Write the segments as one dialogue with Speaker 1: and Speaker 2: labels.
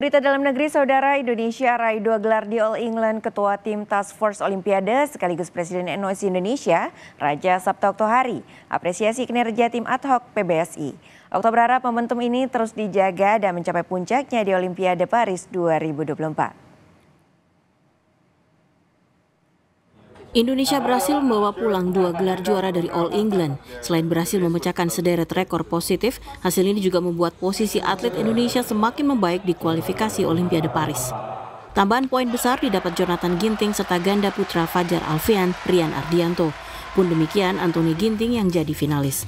Speaker 1: Berita dalam negeri, Saudara Indonesia raih dua gelar di All England Ketua Tim Task Force Olimpiade sekaligus Presiden NOC Indonesia, Raja Sabta Oktohari, apresiasi kinerja tim ad hoc PBSI. Oktober berharap momentum ini terus dijaga dan mencapai puncaknya di Olimpiade Paris 2024.
Speaker 2: Indonesia berhasil membawa pulang dua gelar juara dari All England. Selain berhasil memecahkan sederet rekor positif, hasil ini juga membuat posisi atlet Indonesia semakin membaik di kualifikasi Olimpiade Paris. Tambahan poin besar didapat Jonathan Ginting serta ganda putra Fajar Alfian, Rian Ardianto. Pun demikian Anthony Ginting yang jadi finalis.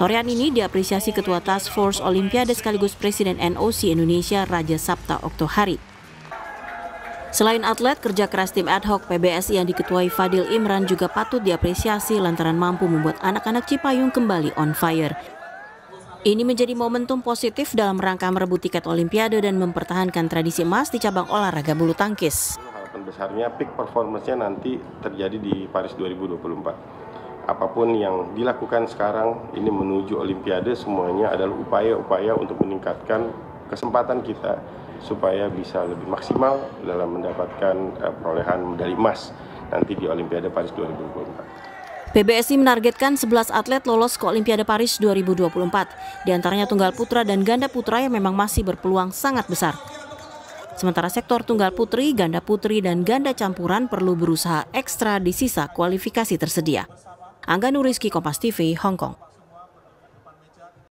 Speaker 2: Torian ini diapresiasi Ketua Task Force Olimpiade sekaligus Presiden NOC Indonesia Raja Sabta Oktohari. Selain atlet, kerja keras tim ad hoc PBSI yang diketuai Fadil Imran juga patut diapresiasi lantaran mampu membuat anak-anak Cipayung kembali on fire. Ini menjadi momentum positif dalam rangka merebut tiket Olimpiade dan mempertahankan tradisi emas di cabang olahraga bulu tangkis.
Speaker 3: Harapan besarnya peak performance-nya nanti terjadi di Paris 2024. Apapun yang dilakukan sekarang ini menuju Olimpiade semuanya adalah upaya-upaya untuk meningkatkan kesempatan kita supaya bisa lebih maksimal dalam mendapatkan uh, perolehan medali emas nanti di Olimpiade Paris 2024.
Speaker 2: PBSI menargetkan 11 atlet lolos ke Olimpiade Paris 2024, di antaranya tunggal putra dan ganda putra yang memang masih berpeluang sangat besar. Sementara sektor tunggal putri, ganda putri, dan ganda campuran perlu berusaha ekstra di sisa kualifikasi tersedia. Angga Nuriski, Kompas TV, Hong Kong.